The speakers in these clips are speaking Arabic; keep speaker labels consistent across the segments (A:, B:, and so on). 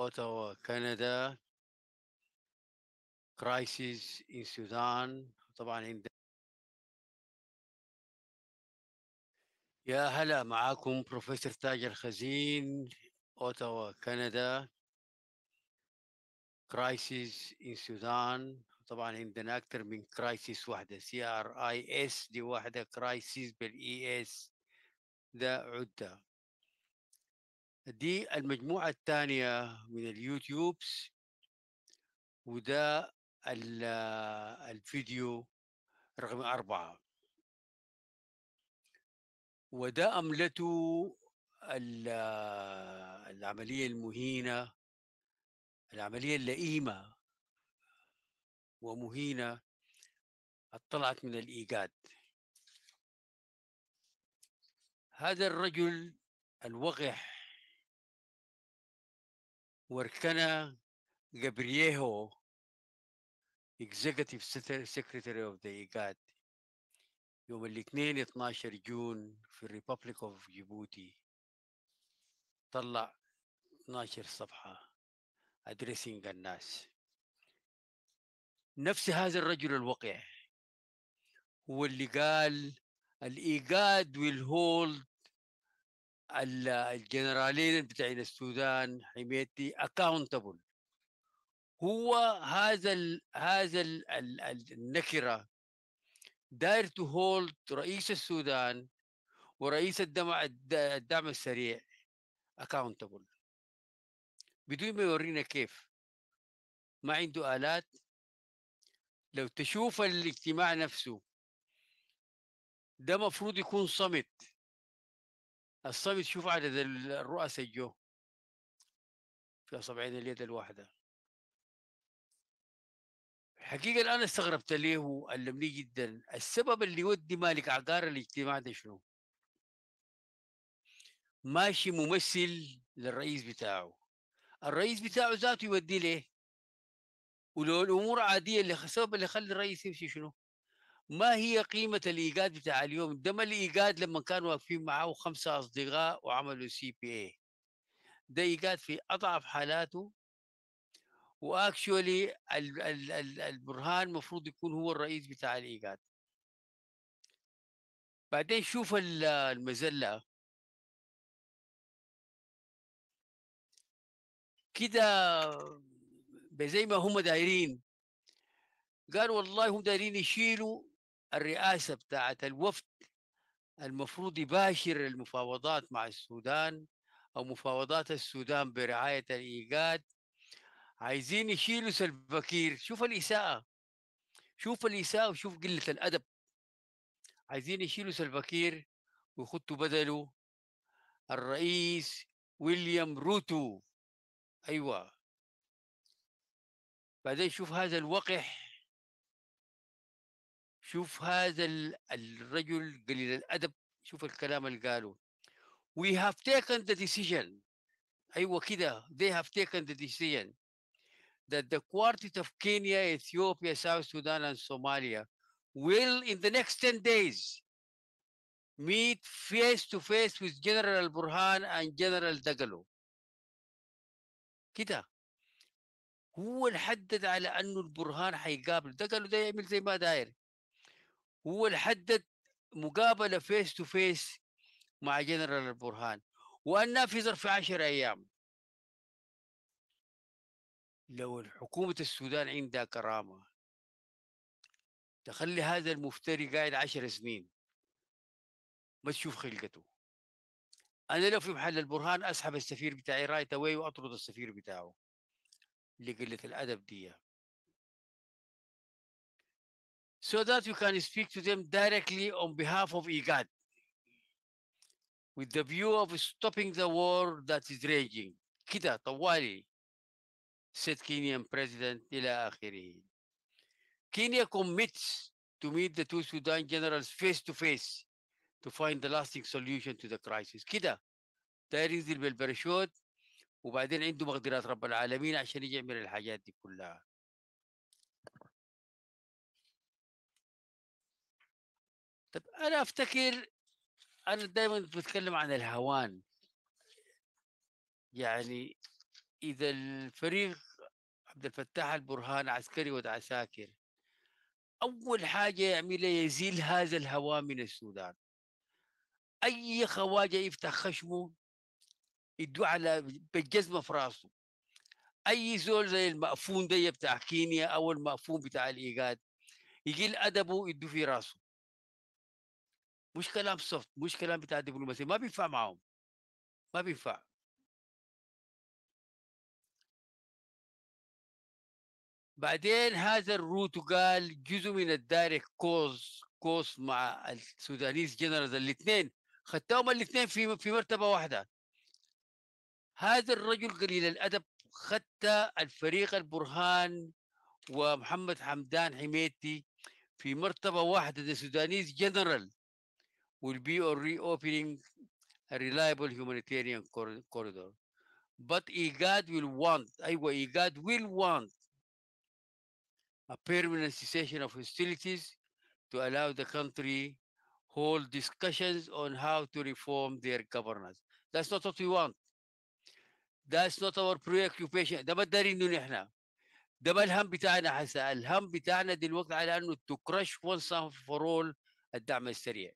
A: اوتاوا كندا كرايسيس ان سودان طبعا عند يا هلا معاكم بروفيسور تاج الخزين اوتاوا كندا كرايسيس ان سودان طبعا عندنا اكثر من كرايسيس واحده سي ار اي اس دي واحده كرايسيس بالاي اس ده عده دي المجموعة الثانية من اليوتيوبس وده الفيديو رقم أربعة وده أملته العملية المهينة العملية اللئيمة ومهينة اطلعت من الإيجاد هذا الرجل الوقح واركنا جابرييهو Executive Secretary of the ايجاد يوم الاثنين 12 جون في الريبابليك اوف جيبوتي طلع 12 صفحة ادريسنج الناس نفس هذا الرجل الوقع هو اللي قال الإيجاد will hold الجنرالين بتاعين السودان حميتي اكاونتبل هو هذا ال هذا ال الـ النكره داير تو هولد رئيس السودان ورئيس الدمع الدعم السريع اكاونتبل بدون ما يورينا كيف ما عنده الات لو تشوف الاجتماع نفسه ده مفروض يكون صمت الصبي تشوف عدد الرؤساء جو في أصابعين اليد الواحدة حقيقة الآن استغربت ليه وألمني جدا السبب اللي يودي مالك عقار الاجتماع ده شنو ماشي ممثل للرئيس بتاعه الرئيس بتاعه ذاته يودي ليه ولو الامور عاديه اللي السبب اللي خلى الرئيس يمشي شنو؟ ما هي قيمة الإيجاد بتاع اليوم ده ما الإيجاد لما كانوا واقفين معه خمسة أصدقاء وعملوا سي بي اي ده إيجاد في أضعف حالاته واكشولي البرهان المفروض يكون هو الرئيس بتاع الايجاد بعدين شوف المزله كده زي ما هم دايرين قالوا والله هم دايرين يشيلوا الرئاسة بتاعة الوفد المفروض يباشر المفاوضات مع السودان أو مفاوضات السودان برعاية الإيجاد عايزين يشيلوا سلفاكير شوف الإساءة شوف الإساءة وشوف قلة الأدب عايزين يشيلوا سلفاكير ويخطوا بدله الرئيس ويليام روتو أيوة بعدين شوف هذا الوقح شوف هذا الرجل قليل الادب شوف الكلام اللي قاله we have taken the decision ايوه كده they have taken the decision that the quartet of Kenya, Ethiopia, South Sudan and Somalia will in the next 10 days meet face to face with General Burhan and General Dagalo كده هو اللي حدد على انه البرهان حيقابل دقلو ده يعمل زي ما داير هو اللي حدد مقابله فيس تو فيس مع جنرال البرهان وأن في ظرف عشر ايام لو حكومه السودان عندها كرامه تخلي هذا المفتري قاعد عشر سنين ما تشوف خلقته انا لو في محل البرهان اسحب السفير بتاعي رايت اواي واطرد السفير بتاعه لقله الادب دي so that you can speak to them directly on behalf of IGAD with the view of stopping the war that is raging. Kida tawali," said Kenyan president Ila آخره. Kenya commits to meet the two Sudan generals face to face to find the lasting solution to the crisis. Kida, there is ينزل بالباراشوت وبعدين عنده مقدرات رب العالمين عشان يعمل الحاجات دي كلها. طب انا افتكر انا دائما بتكلم عن الهوان يعني اذا الفريق عبد الفتاح البرهان عسكري وعساكر اول حاجه يعملها يزيل هذا الهوى من السودان اي خواجه يفتح خشمه يدو على بالجزمه في راسه اي زول زي المأفون ده بتاع كينيا او المأفون بتاع الايجاد يجي ادبه يدو في راسه مش كلام سوفت مش كلام بتاع دبلوماسيه ما بينفع معهم ما بينفع بعدين هذا الروتو قال جزء من الدايركت كوز كوز مع السودانيز جنرالز الاثنين خدتهم الاثنين في في مرتبه واحده هذا الرجل قليل الادب خدت الفريق البرهان ومحمد حمدان حميتي في مرتبه واحده السودانيز سودانيز جنرال will be a reopening a reliable humanitarian corridor. But IGAD will want, IGAD will want a permanent cessation of hostilities to allow the country hold discussions on how to reform their governance. That's not what we want. That's not our preoccupation. ده ما دارين انه نحن ده ما الهم بتاعنا الهم بتاعنا دلوقتي على انه to crush once and for all الدعم السريع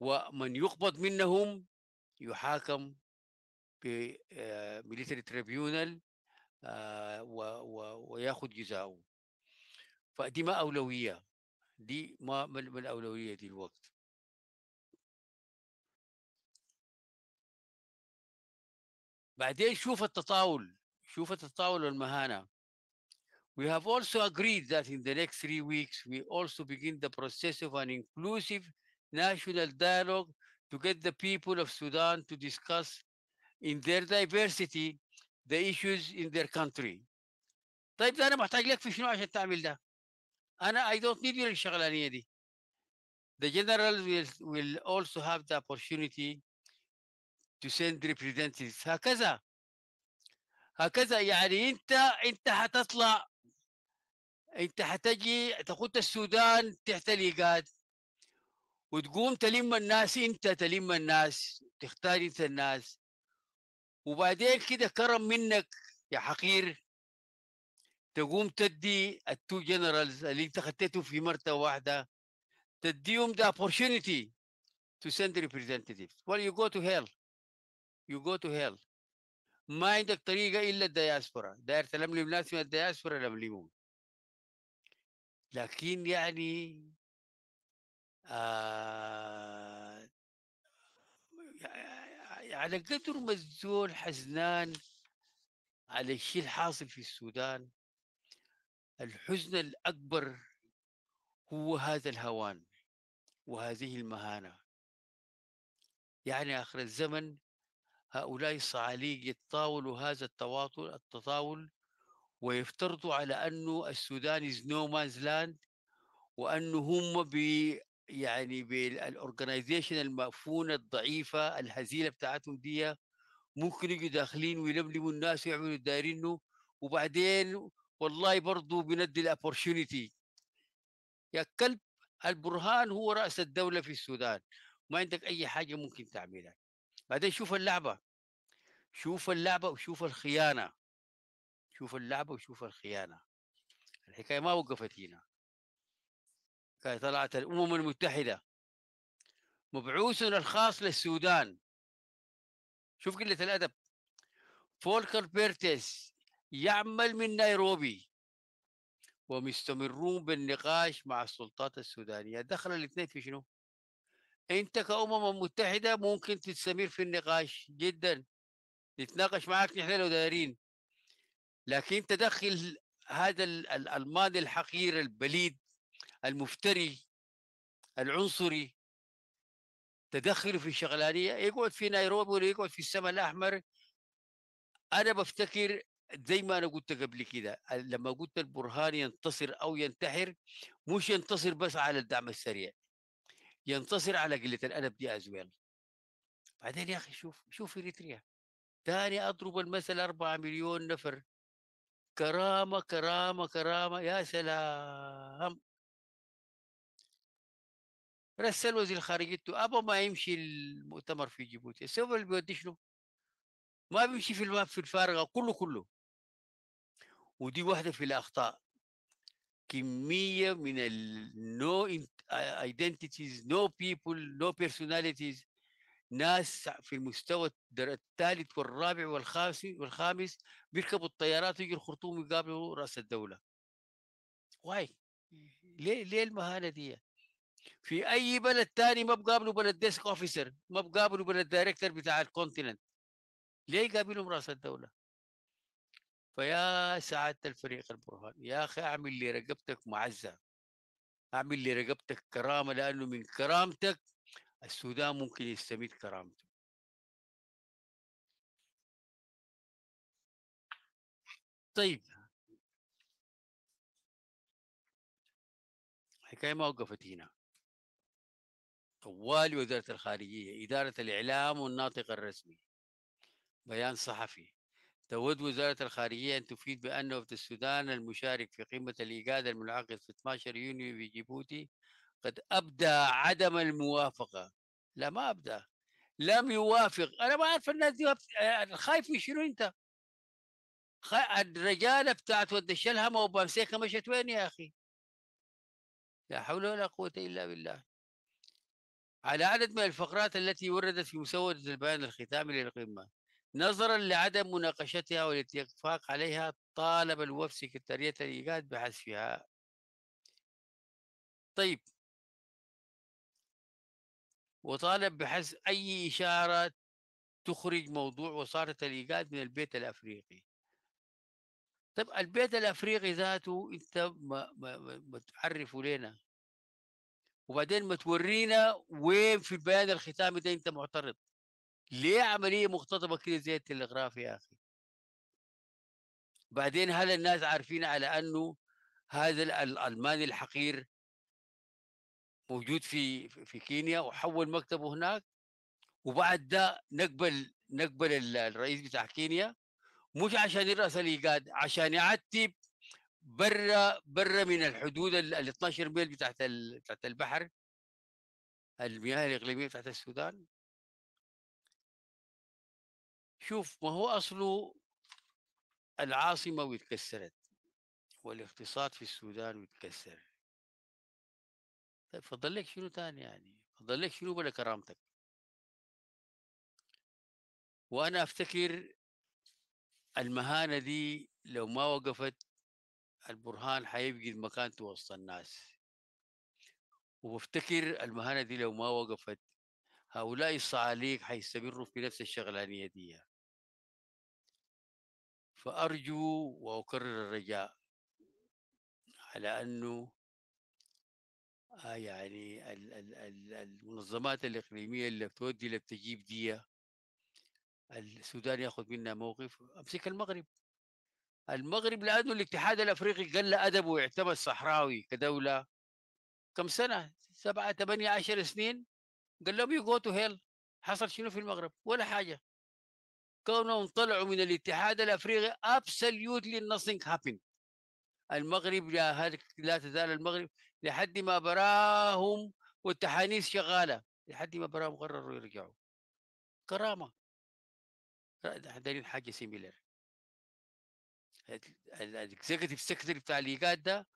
A: ومن يقبض منهم يحاكم بميليتري تريبيونال وياخذ جزاؤه فدي ما اولويه دي ما من الاولويه دي الوقت بعدين شوف التطاول شوف التطاول والمهانه We have also agreed that in the next three weeks, we also begin the process of an inclusive national dialogue to get the people of Sudan to discuss in their diversity the issues in their country. طيب ده انا محتاج لك في شنو عشان تعمل ده؟ انا I don't need you الشغلانيه دي. The general will, will also have the opportunity to send representatives هكذا هكذا يعني انت انت حتطلع انت حتجي تقود السودان تحت الايجاد وتقوم تلم الناس انت تلم الناس تختار انت الناس وبعدين كده كرم منك يا حقير تقوم تدي التو جنرالز اللي انت خطيته في مرتبه واحده تديهم the opportunity to send representatives well you go to hell you go to hell ما عندك طريقه الا الدياسبرا داير تلملم ناس من الدياسبرا لملمهم لكن يعني آه يعني على قدر ما الزول حزنان على الشيء الحاصل في السودان الحزن الأكبر هو هذا الهوان وهذه المهانة يعني آخر الزمن هؤلاء الصعاليق يتطاولوا هذا التواطل التطاول ويفترضوا على أنه السودان is no man's land وأنه هم يعني بالاورجنايزيشن المأفونة الضعيفة الهزيلة بتاعتهم دي ممكن يجوا داخلين ويلملموا الناس ويعملوا دايرينه وبعدين والله برضه بندي الاوبورتيونيتي يا كلب البرهان هو رأس الدولة في السودان ما عندك أي حاجة ممكن تعملها بعدين شوف اللعبة شوف اللعبة وشوف الخيانة شوف اللعبة وشوف الخيانة الحكاية ما وقفت هنا طلعت الأمم المتحدة مبعوثنا الخاص للسودان شوف قلة الأدب فولكر بيرتس يعمل من نيروبي ومستمرون بالنقاش مع السلطات السودانية دخل الاثنين في شنو؟ أنت كأمم متحدة ممكن تستمر في النقاش جدا نتناقش معك نحن لو دارين لكن تدخل هذا الماضي الحقير البليد المفتري العنصري تدخله في شغلانيه يقعد في نيروبي ولا يقعد في السما الاحمر انا بفتكر زي ما انا قلت قبل كده لما قلت البرهان ينتصر او ينتحر مش ينتصر بس على الدعم السريع ينتصر على قله الادب دي ازويل بعدين يا اخي شوف شوف اريتريا تاني اضرب المثل أربعة مليون نفر كرامه كرامه كرامه يا سلام رسل وزير خارجيته ابا ما يمشي المؤتمر في جيبوتي السبب اللي بيودي شنو؟ ما بيمشي في الباب في الفارغه كله كله ودي واحده في الاخطاء كميه من ال no identities نو people نو personalities ناس في المستوى الثالث والرابع والخامس والخامس بيركبوا الطيارات ويجي الخرطوم يقابلوا راس الدوله واي ليه ليه المهانه دي في اي بلد ثاني ما بقابلوا بلد ديسك اوفيسر ما بقابلوا بلد دايركتور بتاع الكونتيننت ليه يقابلهم راس الدوله فيا سعاده الفريق البرهان يا اخي اعمل لي رقبتك معزه اعمل لي رقبتك كرامه لانه من كرامتك السودان ممكن يستميت كرامته طيب الحكايه ما وقفت هنا طوالي وزاره الخارجيه اداره الاعلام والناطق الرسمي بيان صحفي تود وزارة الخارجية أن تفيد بأنه في السودان المشارك في قمة الإيجاد المنعقد في 12 يونيو في جيبوتي قد أبدى عدم الموافقة لا ما أبدى لم يوافق أنا ما أعرف الناس دي آه، خايف من شنو أنت الرجالة بتاعت ود الشلهمة وبامسيكها مشت وين يا أخي لا حول ولا قوة إلا بالله على عدد من الفقرات التي وردت في مسودة البيان الختامي للقمة نظرا لعدم مناقشتها والاتفاق عليها طالب الوفد سكرتارية الإيجاد بحذفها طيب وطالب بحذف أي إشارة تخرج موضوع وصارة الإيجاد من البيت الأفريقي طب البيت الأفريقي ذاته أنت ما, ما, ما تعرفه لنا وبعدين ما تورينا وين في البيان الختامي ده انت معترض ليه عمليه مختطبة كده زي التلغراف يا اخي بعدين هل الناس عارفين على انه هذا الالماني الحقير موجود في في كينيا وحول مكتبه هناك وبعد ده نقبل نقبل الرئيس بتاع كينيا مش عشان يرأس الإيجاد عشان يعتب برا برا من الحدود ال 12 ميل بتاعت بتاعت البحر المياه الاقليميه بتاعت السودان شوف ما هو اصله العاصمه واتكسرت والاقتصاد في السودان واتكسر طيب فضل لك شنو تاني يعني فضل لك شنو بلا كرامتك وانا افتكر المهانه دي لو ما وقفت البرهان حيبقي المكان توسط الناس وبفتكر المهنة دي لو ما وقفت هؤلاء الصعاليق حيستمروا في نفس الشغلانية دي فأرجو وأكرر الرجاء على أنه آه، يعني المنظمات الإقليمية اللي بتودي اللي بتجيب دي السودان ياخذ منها موقف امسك المغرب المغرب لأنه الاتحاد الأفريقي قل أدبه ويعتبر صحراوي كدولة كم سنة سبعة ثمانية عشر سنين قال لهم يو تو هيل حصل شنو في المغرب ولا حاجة كونهم طلعوا من الاتحاد الأفريقي ابسوليوتلي nothing هابن المغرب لا تزال المغرب لحد ما براهم والتحانيس شغالة لحد ما براهم قرروا يرجعوا كرامة دليل حاجة سيميلر الاكزيكتيف سكرتري بتاع الايجاد ده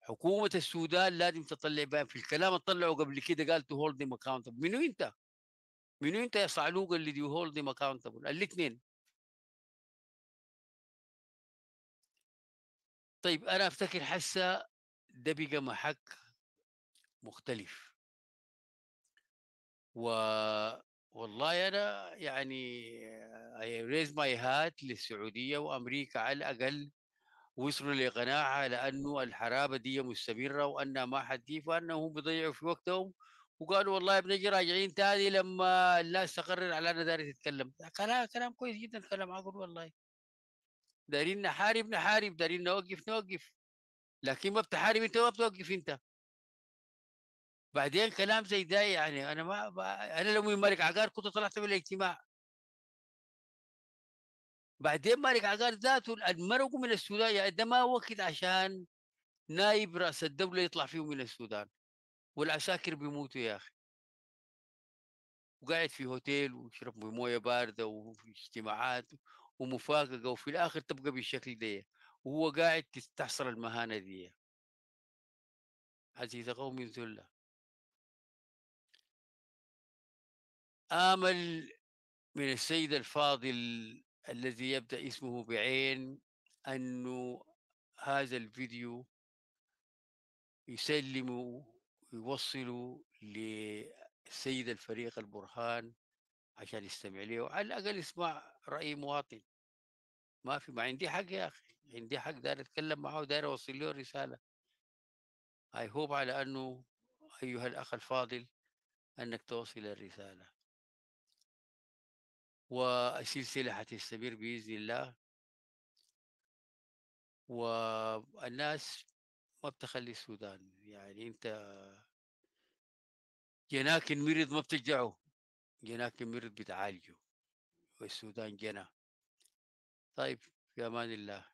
A: حكومه السودان لازم تطلع بيان في الكلام طلعوا قبل كده قال تو هولد اكونتبل اكاونتبل منو انت؟ منو انت يا صعلوق اللي تو هولد اكونتبل؟ اكاونتبل؟ الاثنين طيب انا افتكر حسه ده بقى محك مختلف و والله انا يعني اي ريز ماي هات للسعوديه وامريكا على الاقل وصلوا لقناعه لانه الحرابه دي مستمره وانها ما حتجيب وانهم بيضيعوا في وقتهم وقالوا والله بنجي راجعين تاني لما الناس تقرر على انها داري تتكلم كلام كلام كويس جدا كلام عقل والله دارين نحارب نحارب دارين نوقف نوقف لكن ما بتحارب انت ما بتوقف انت بعدين كلام زي ده يعني انا ما انا لو مالك عقار كنت طلعت من الاجتماع بعدين مالك عقار ذاته المرقوا من السودان يعني ده ما وقت عشان نايب راس الدوله يطلع فيه من السودان والعساكر بيموتوا يا اخي وقاعد في هوتيل ويشرب مويه بارده وفي اجتماعات ومفاجاه وفي الاخر تبقى بالشكل ده وهو قاعد تحصل المهانه دي عزيز قوم ذله آمل من السيد الفاضل الذي يبدأ اسمه بعين أنه هذا الفيديو يسلم ويوصل لسيد الفريق البرهان عشان يستمع لي وعلى الأقل يسمع رأي مواطن ما في ما عندي حق يا أخي عندي حق داير أتكلم معه وداير أوصل له رسالة أي هوب على أنه أيها الأخ الفاضل أنك توصل الرسالة والسلسلة حتستمر بإذن الله والناس ما بتخلي السودان يعني أنت جناكن مريض ما بتجعه جناكن مريض بتعالجه والسودان جنا طيب في أمان الله